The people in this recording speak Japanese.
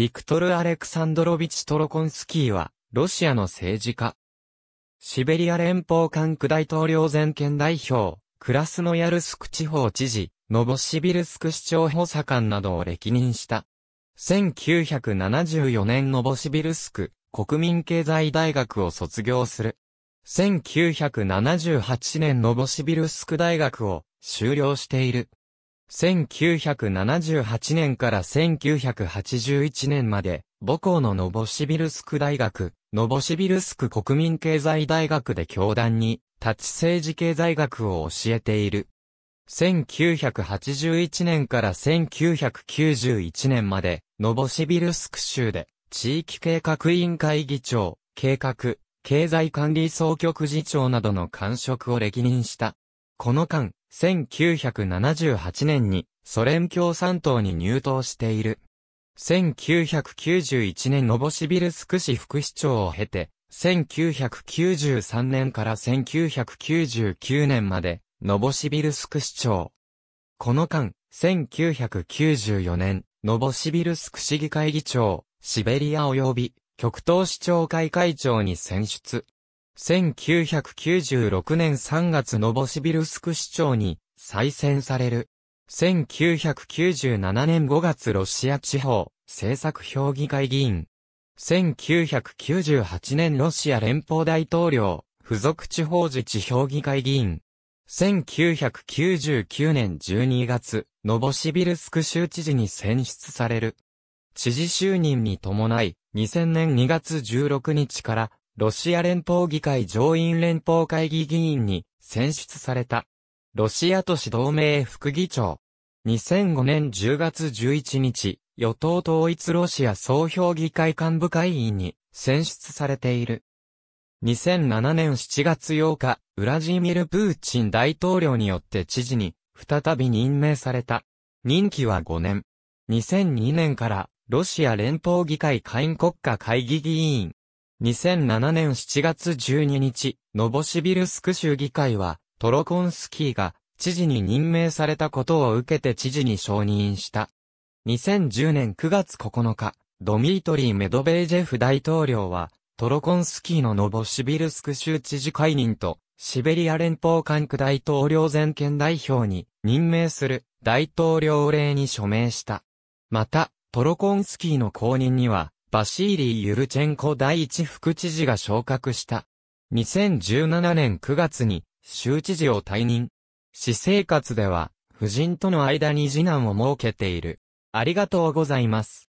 ビクトル・アレクサンドロビチ・トロコンスキーは、ロシアの政治家。シベリア連邦管区大統領全権代表、クラスノヤルスク地方知事、ノボシビルスク市長補佐官などを歴任した。1974年ノボシビルスク国民経済大学を卒業する。1978年ノボシビルスク大学を修了している。1978年から1981年まで、母校のノボシビルスク大学、ノボシビルスク国民経済大学で教団に、立ち政治経済学を教えている。1981年から1991年まで、ノボシビルスク州で、地域計画委員会議長、計画、経済管理総局次長などの官職を歴任した。この間、1978年にソ連共産党に入党している。1991年ノボシビルスク市副市長を経て、1993年から1999年まで、ノボシビルスク市長。この間、1994年、ノボシビルスク市議会議長、シベリア及び、極東市長会会長に選出。1996年3月ノボシビルスク市長に再選される。1997年5月ロシア地方政策評議会議員。1998年ロシア連邦大統領付属地方自治評議会議員。1999年12月、ノボシビルスク州知事に選出される。知事就任に伴い、2000年2月16日からロシア連邦議会上院連邦会議議員に選出された。ロシア都市同盟副議長。2005年10月11日、与党統一ロシア総評議会幹部会員に選出されている。2007年7月8日、ウラジーミル・プーチン大統領によって知事に再び任命された。任期は5年。2002年からロシア連邦議会会員国家会議議員、2007年7月12日、ノボシビルスク州議会は、トロコンスキーが知事に任命されたことを受けて知事に承認した。2010年9月9日、ドミートリー・メドベージェフ大統領は、トロコンスキーのノボシビルスク州知事解任と、シベリア連邦管区大統領全権代表に任命する大統領令に署名した。また、トロコンスキーの公認には、バシーリー・ユルチェンコ第一副知事が昇格した。2017年9月に州知事を退任。私生活では、夫人との間に次男を設けている。ありがとうございます。